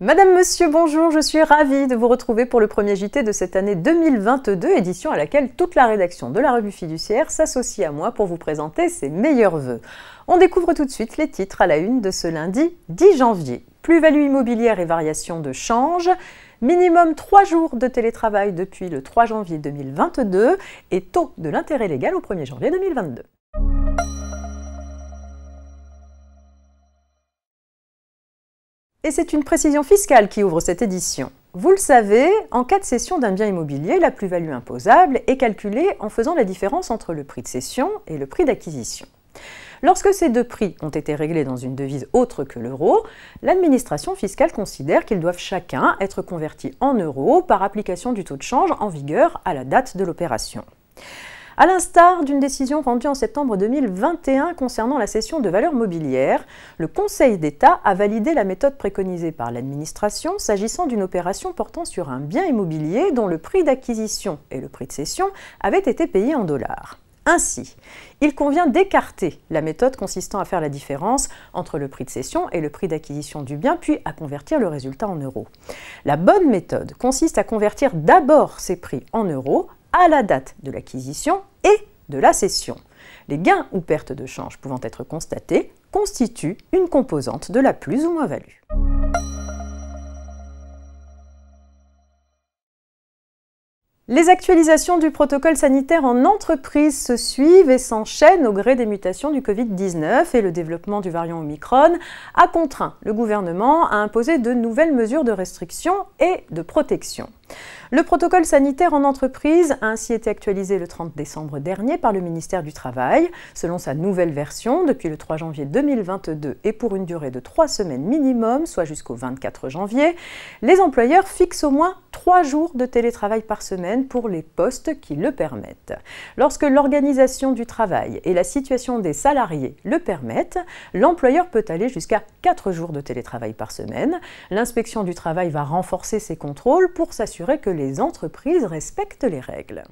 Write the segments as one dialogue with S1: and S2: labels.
S1: Madame, Monsieur, bonjour, je suis ravie de vous retrouver pour le premier JT de cette année 2022, édition à laquelle toute la rédaction de la revue fiduciaire s'associe à moi pour vous présenter ses meilleurs vœux. On découvre tout de suite les titres à la une de ce lundi 10 janvier. Plus-value immobilière et variation de change, minimum 3 jours de télétravail depuis le 3 janvier 2022 et taux de l'intérêt légal au 1er janvier 2022. Et c'est une précision fiscale qui ouvre cette édition. Vous le savez, en cas de cession d'un bien immobilier, la plus-value imposable est calculée en faisant la différence entre le prix de cession et le prix d'acquisition. Lorsque ces deux prix ont été réglés dans une devise autre que l'euro, l'administration fiscale considère qu'ils doivent chacun être convertis en euros par application du taux de change en vigueur à la date de l'opération à l'instar d'une décision rendue en septembre 2021 concernant la cession de valeurs mobilières, le Conseil d'État a validé la méthode préconisée par l'administration s'agissant d'une opération portant sur un bien immobilier dont le prix d'acquisition et le prix de cession avaient été payés en dollars. Ainsi, il convient d'écarter la méthode consistant à faire la différence entre le prix de cession et le prix d'acquisition du bien, puis à convertir le résultat en euros. La bonne méthode consiste à convertir d'abord ces prix en euros à la date de l'acquisition et de la cession. Les gains ou pertes de change pouvant être constatés constituent une composante de la plus ou moins-value. Les actualisations du protocole sanitaire en entreprise se suivent et s'enchaînent au gré des mutations du Covid-19 et le développement du variant Omicron a contraint le gouvernement à imposer de nouvelles mesures de restriction et de protection. Le protocole sanitaire en entreprise a ainsi été actualisé le 30 décembre dernier par le ministère du Travail, selon sa nouvelle version depuis le 3 janvier 2022 et pour une durée de trois semaines minimum, soit jusqu'au 24 janvier. Les employeurs fixent au moins trois jours de télétravail par semaine pour les postes qui le permettent. Lorsque l'organisation du travail et la situation des salariés le permettent, l'employeur peut aller jusqu'à quatre jours de télétravail par semaine. L'inspection du travail va renforcer ses contrôles pour s'assurer que les entreprises respectent les règles.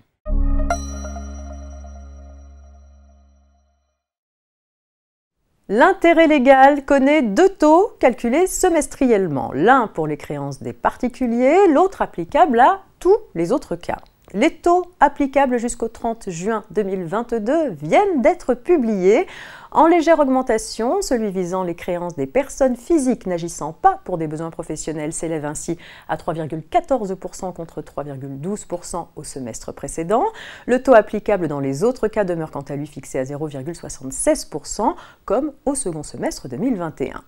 S1: L'intérêt légal connaît deux taux calculés semestriellement, l'un pour les créances des particuliers, l'autre applicable à tous les autres cas. Les taux applicables jusqu'au 30 juin 2022 viennent d'être publiés en légère augmentation. Celui visant les créances des personnes physiques n'agissant pas pour des besoins professionnels s'élève ainsi à 3,14% contre 3,12% au semestre précédent. Le taux applicable dans les autres cas demeure quant à lui fixé à 0,76% comme au second semestre 2021.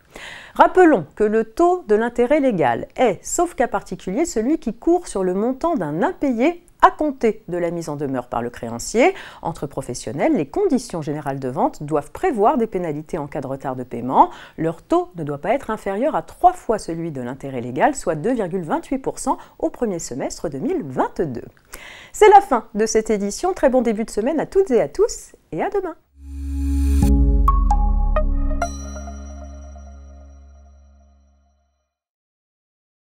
S1: Rappelons que le taux de l'intérêt légal est, sauf cas particulier, celui qui court sur le montant d'un impayé à compter de la mise en demeure par le créancier. Entre professionnels, les conditions générales de vente doivent prévoir des pénalités en cas de retard de paiement. Leur taux ne doit pas être inférieur à trois fois celui de l'intérêt légal, soit 2,28% au premier semestre 2022. C'est la fin de cette édition. Très bon début de semaine à toutes et à tous et à demain.